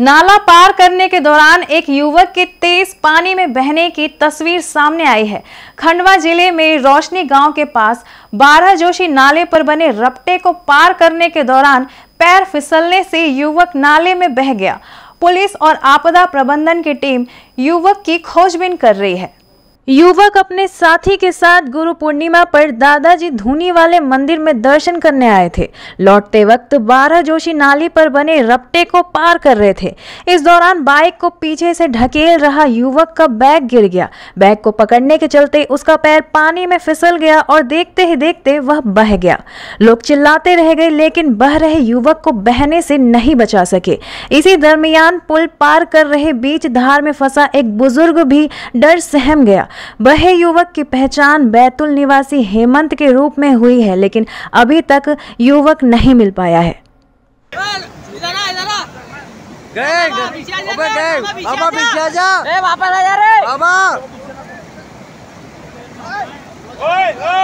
नाला पार करने के दौरान एक युवक के तेज पानी में बहने की तस्वीर सामने आई है खंडवा जिले में रोशनी गांव के पास बारह जोशी नाले पर बने रपटे को पार करने के दौरान पैर फिसलने से युवक नाले में बह गया पुलिस और आपदा प्रबंधन की टीम युवक की खोजबीन कर रही है युवक अपने साथी के साथ गुरु पूर्णिमा पर दादाजी धूनी वाले मंदिर में दर्शन करने आए थे लौटते वक्त बारह जोशी नाली पर बने रपटे को पार कर रहे थे इस दौरान बाइक को पीछे से ढकेल रहा युवक का बैग गिर गया बैग को पकड़ने के चलते उसका पैर पानी में फिसल गया और देखते ही देखते वह बह गया लोग चिल्लाते रह गए लेकिन बह रहे युवक को बहने से नहीं बचा सके इसी दरमियान पुल पार कर रहे बीच धार में फंसा एक बुजुर्ग भी डर सहम गया वह युवक की पहचान बैतुल निवासी हेमंत के रूप में हुई है लेकिन अभी तक युवक नहीं मिल पाया है बाबा जा जा रे